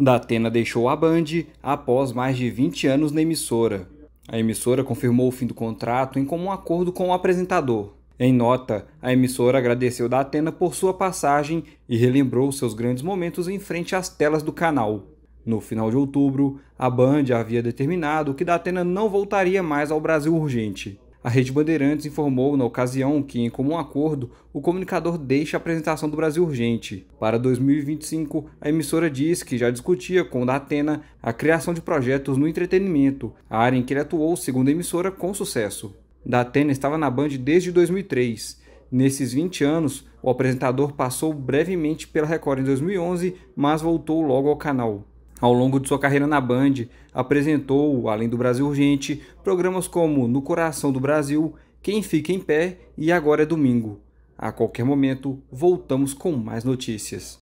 Datena deixou a Band após mais de 20 anos na emissora. A emissora confirmou o fim do contrato em comum acordo com o apresentador. Em nota, a emissora agradeceu Datena por sua passagem e relembrou seus grandes momentos em frente às telas do canal. No final de outubro, a Band havia determinado que Datena não voltaria mais ao Brasil Urgente. A Rede Bandeirantes informou, na ocasião, que, em comum acordo, o comunicador deixa a apresentação do Brasil urgente. Para 2025, a emissora diz que já discutia com o da Atena a criação de projetos no entretenimento, a área em que ele atuou, segundo a emissora, com sucesso. Da Atena estava na Band desde 2003. Nesses 20 anos, o apresentador passou brevemente pela Record em 2011, mas voltou logo ao canal. Ao longo de sua carreira na Band, apresentou, além do Brasil Urgente, programas como No Coração do Brasil, Quem Fica em Pé e Agora é Domingo. A qualquer momento, voltamos com mais notícias.